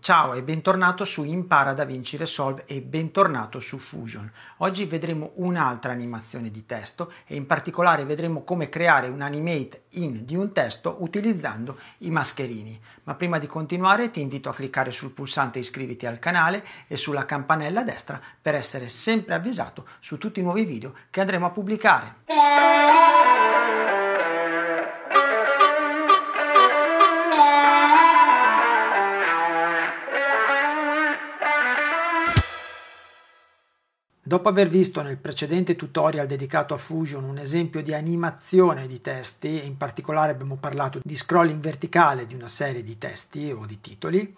Ciao e bentornato su Impara da Vinci Resolve e bentornato su Fusion. Oggi vedremo un'altra animazione di testo e in particolare vedremo come creare un animate in di un testo utilizzando i mascherini. Ma prima di continuare ti invito a cliccare sul pulsante iscriviti al canale e sulla campanella a destra per essere sempre avvisato su tutti i nuovi video che andremo a pubblicare. Dopo aver visto nel precedente tutorial dedicato a Fusion un esempio di animazione di testi, e in particolare abbiamo parlato di scrolling verticale di una serie di testi o di titoli,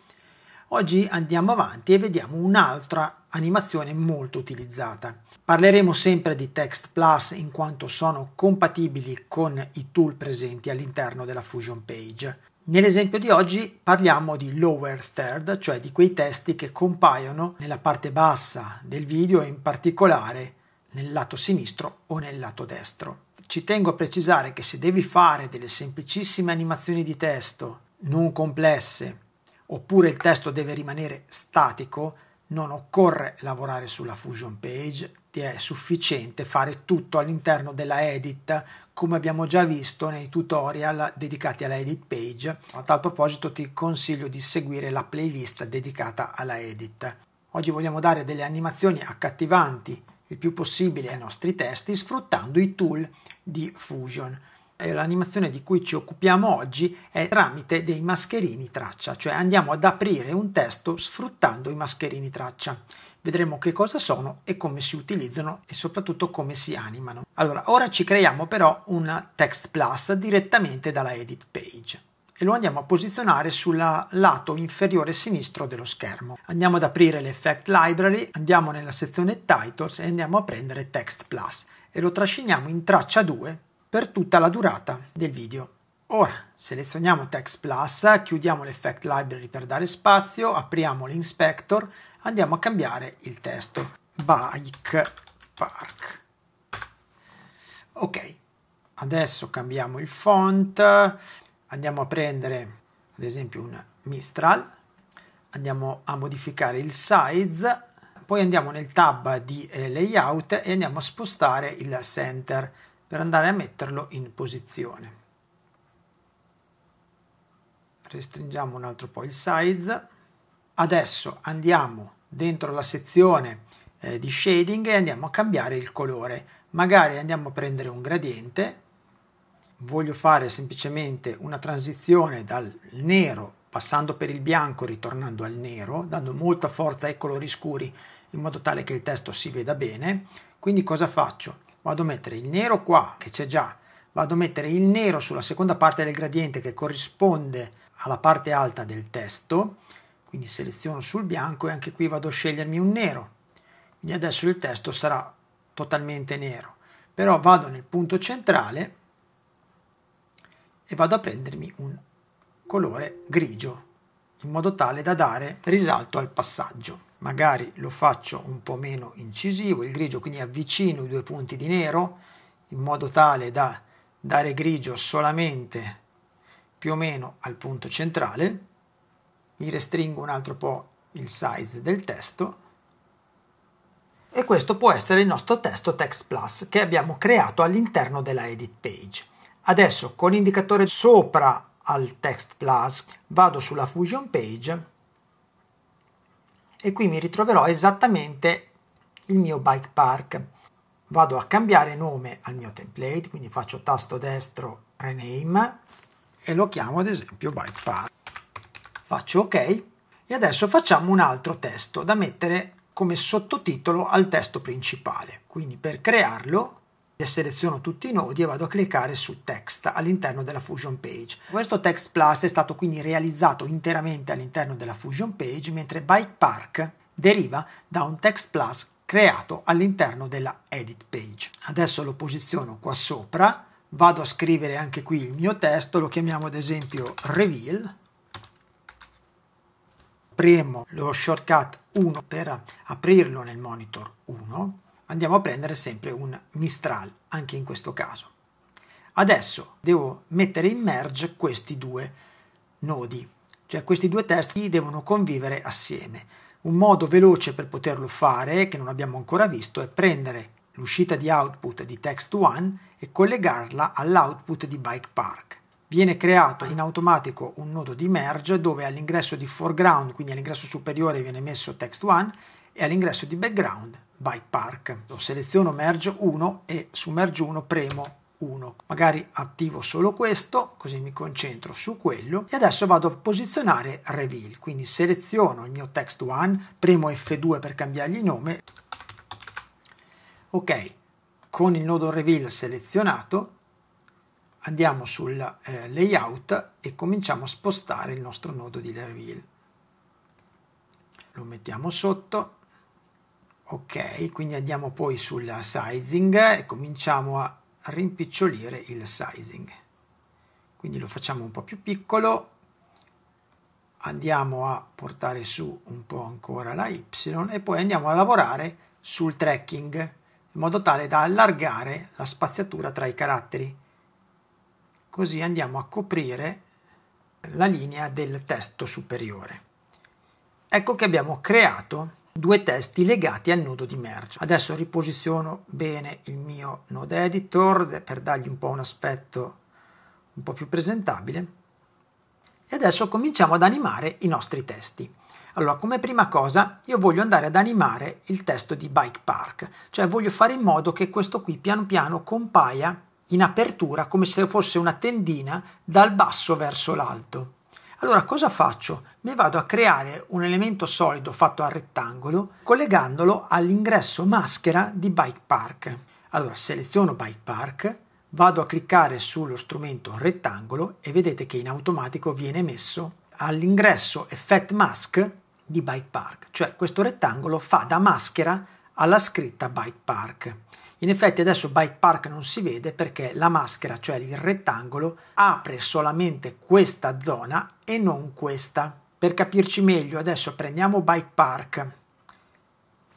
oggi andiamo avanti e vediamo un'altra animazione molto utilizzata. Parleremo sempre di Text Plus in quanto sono compatibili con i tool presenti all'interno della Fusion Page. Nell'esempio di oggi parliamo di lower third, cioè di quei testi che compaiono nella parte bassa del video e in particolare nel lato sinistro o nel lato destro. Ci tengo a precisare che se devi fare delle semplicissime animazioni di testo non complesse oppure il testo deve rimanere statico, non occorre lavorare sulla fusion page, ti è sufficiente fare tutto all'interno della edit come abbiamo già visto nei tutorial dedicati alla edit page. A tal proposito ti consiglio di seguire la playlist dedicata alla edit. Oggi vogliamo dare delle animazioni accattivanti il più possibile ai nostri testi sfruttando i tool di Fusion. Eh, l'animazione di cui ci occupiamo oggi è tramite dei mascherini traccia, cioè andiamo ad aprire un testo sfruttando i mascherini traccia. Vedremo che cosa sono e come si utilizzano e soprattutto come si animano. Allora, ora ci creiamo però un text plus direttamente dalla edit page e lo andiamo a posizionare sul lato inferiore sinistro dello schermo. Andiamo ad aprire l'effect library, andiamo nella sezione titles e andiamo a prendere text plus e lo trasciniamo in traccia 2 per tutta la durata del video. Ora selezioniamo Text Plus, chiudiamo l'Effect Library per dare spazio, apriamo l'Inspector, andiamo a cambiare il testo. Bike Park. Ok, adesso cambiamo il font, andiamo a prendere ad esempio un Mistral, andiamo a modificare il size, poi andiamo nel tab di eh, layout e andiamo a spostare il center per andare a metterlo in posizione. Restringiamo un altro po' il size. Adesso andiamo dentro la sezione eh, di shading e andiamo a cambiare il colore. Magari andiamo a prendere un gradiente. Voglio fare semplicemente una transizione dal nero passando per il bianco ritornando al nero, dando molta forza ai colori scuri in modo tale che il testo si veda bene. Quindi cosa faccio? vado a mettere il nero qua che c'è già, vado a mettere il nero sulla seconda parte del gradiente che corrisponde alla parte alta del testo, quindi seleziono sul bianco e anche qui vado a scegliermi un nero, quindi adesso il testo sarà totalmente nero, però vado nel punto centrale e vado a prendermi un colore grigio in modo tale da dare risalto al passaggio magari lo faccio un po' meno incisivo, il grigio quindi avvicino i due punti di nero in modo tale da dare grigio solamente più o meno al punto centrale, mi restringo un altro po' il size del testo e questo può essere il nostro testo text plus che abbiamo creato all'interno della edit page. Adesso con l'indicatore sopra al text plus vado sulla fusion page e qui mi ritroverò esattamente il mio bike park. Vado a cambiare nome al mio template, quindi faccio tasto destro rename e lo chiamo ad esempio bike park. Faccio ok e adesso facciamo un altro testo da mettere come sottotitolo al testo principale. Quindi per crearlo ne seleziono tutti i nodi e vado a cliccare su text all'interno della Fusion Page. Questo text plus è stato quindi realizzato interamente all'interno della Fusion Page, mentre Bike Park deriva da un text plus creato all'interno della edit page. Adesso lo posiziono qua sopra, vado a scrivere anche qui il mio testo, lo chiamiamo ad esempio reveal, premo lo shortcut 1 per aprirlo nel monitor 1, andiamo a prendere sempre un Mistral, anche in questo caso. Adesso devo mettere in merge questi due nodi, cioè questi due testi devono convivere assieme. Un modo veloce per poterlo fare, che non abbiamo ancora visto, è prendere l'uscita di output di text1 e collegarla all'output di bike park. Viene creato in automatico un nodo di merge dove all'ingresso di foreground, quindi all'ingresso superiore, viene messo text1 e all'ingresso di background by park. Lo seleziono merge 1 e su merge 1 premo 1. Magari attivo solo questo, così mi concentro su quello. E adesso vado a posizionare reveal, quindi seleziono il mio text 1, premo F2 per cambiargli nome. Ok, con il nodo reveal selezionato andiamo sul eh, layout e cominciamo a spostare il nostro nodo di reveal. Lo mettiamo sotto ok quindi andiamo poi sul sizing e cominciamo a rimpicciolire il sizing quindi lo facciamo un po' più piccolo andiamo a portare su un po' ancora la Y e poi andiamo a lavorare sul tracking in modo tale da allargare la spaziatura tra i caratteri così andiamo a coprire la linea del testo superiore ecco che abbiamo creato due testi legati al nodo di merge. Adesso riposiziono bene il mio node editor per dargli un po' un aspetto un po' più presentabile. E adesso cominciamo ad animare i nostri testi. Allora, come prima cosa, io voglio andare ad animare il testo di Bike Park, cioè voglio fare in modo che questo qui piano piano compaia in apertura come se fosse una tendina dal basso verso l'alto. Allora cosa faccio? Mi vado a creare un elemento solido fatto a rettangolo collegandolo all'ingresso maschera di Bike Park. Allora seleziono Bike Park, vado a cliccare sullo strumento rettangolo e vedete che in automatico viene messo all'ingresso Effect Mask di Bike Park, cioè questo rettangolo fa da maschera alla scritta Bike Park. In effetti adesso Bike Park non si vede perché la maschera, cioè il rettangolo, apre solamente questa zona e non questa. Per capirci meglio adesso prendiamo Bike Park,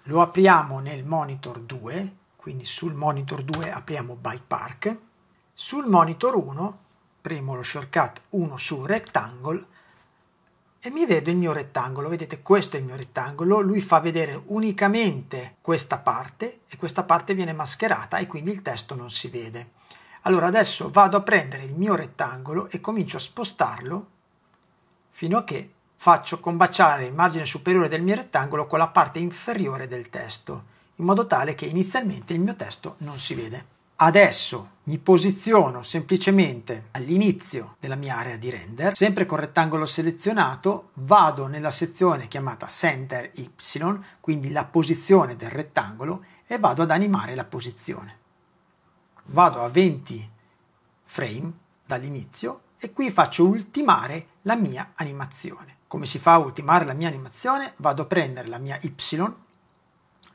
lo apriamo nel monitor 2, quindi sul monitor 2 apriamo Bike Park, sul monitor 1 premo lo shortcut 1 su Rectangle e mi vedo il mio rettangolo, vedete questo è il mio rettangolo, lui fa vedere unicamente questa parte e questa parte viene mascherata e quindi il testo non si vede. Allora adesso vado a prendere il mio rettangolo e comincio a spostarlo fino a che faccio combaciare il margine superiore del mio rettangolo con la parte inferiore del testo, in modo tale che inizialmente il mio testo non si vede. Adesso mi posiziono semplicemente all'inizio della mia area di render, sempre con rettangolo selezionato, vado nella sezione chiamata Center Y, quindi la posizione del rettangolo, e vado ad animare la posizione. Vado a 20 frame dall'inizio e qui faccio ultimare la mia animazione. Come si fa a ultimare la mia animazione? Vado a prendere la mia Y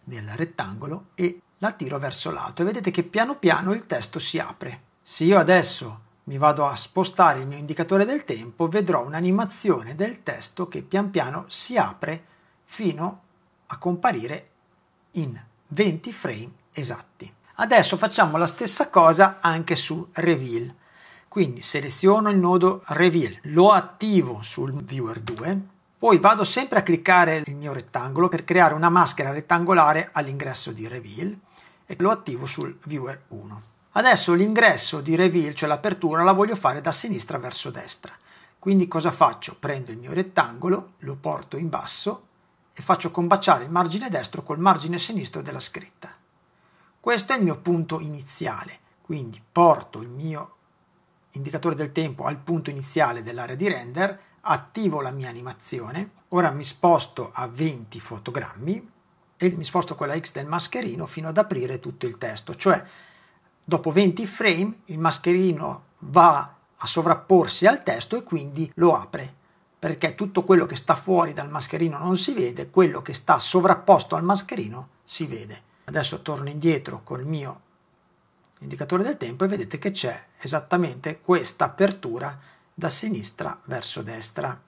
del rettangolo e la tiro verso l'alto e vedete che piano piano il testo si apre. Se io adesso mi vado a spostare il mio indicatore del tempo, vedrò un'animazione del testo che pian piano si apre fino a comparire in 20 frame esatti. Adesso facciamo la stessa cosa anche su Reveal. Quindi seleziono il nodo Reveal, lo attivo sul Viewer 2 poi vado sempre a cliccare il mio rettangolo per creare una maschera rettangolare all'ingresso di Reveal e lo attivo sul Viewer 1. Adesso l'ingresso di Reveal, cioè l'apertura, la voglio fare da sinistra verso destra. Quindi cosa faccio? Prendo il mio rettangolo, lo porto in basso e faccio combaciare il margine destro col margine sinistro della scritta. Questo è il mio punto iniziale, quindi porto il mio indicatore del tempo al punto iniziale dell'area di render, attivo la mia animazione, ora mi sposto a 20 fotogrammi e mi sposto con la X del mascherino fino ad aprire tutto il testo, cioè dopo 20 frame il mascherino va a sovrapporsi al testo e quindi lo apre perché tutto quello che sta fuori dal mascherino non si vede, quello che sta sovrapposto al mascherino si vede. Adesso torno indietro col mio indicatore del tempo e vedete che c'è esattamente questa apertura da sinistra verso destra.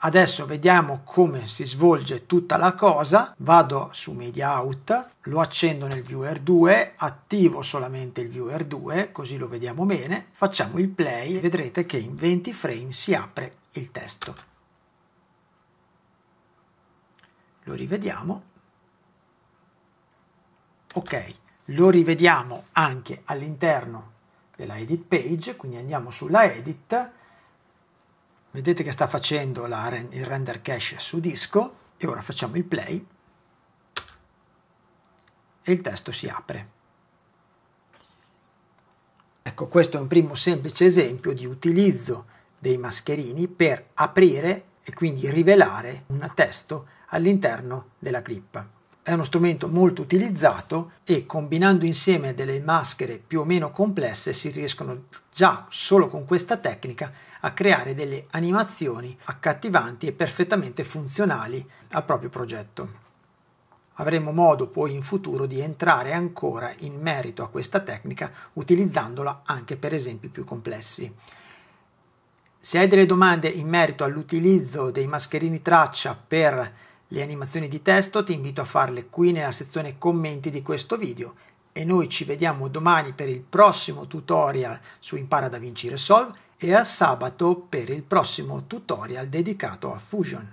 Adesso vediamo come si svolge tutta la cosa. Vado su Media Out, lo accendo nel Viewer 2, attivo solamente il Viewer 2, così lo vediamo bene. Facciamo il play e vedrete che in 20 frame si apre il testo. Lo rivediamo. Ok, lo rivediamo anche all'interno della edit page, quindi andiamo sulla edit, vedete che sta facendo la, il render cache su disco e ora facciamo il play e il testo si apre. Ecco, questo è un primo semplice esempio di utilizzo dei mascherini per aprire e quindi rivelare un testo all'interno della clip. È uno strumento molto utilizzato e combinando insieme delle maschere più o meno complesse si riescono già solo con questa tecnica a creare delle animazioni accattivanti e perfettamente funzionali al proprio progetto. Avremo modo poi in futuro di entrare ancora in merito a questa tecnica utilizzandola anche per esempi più complessi. Se hai delle domande in merito all'utilizzo dei mascherini traccia per le animazioni di testo ti invito a farle qui nella sezione commenti di questo video e noi ci vediamo domani per il prossimo tutorial su Impara da Vinci Resolve e a sabato per il prossimo tutorial dedicato a Fusion.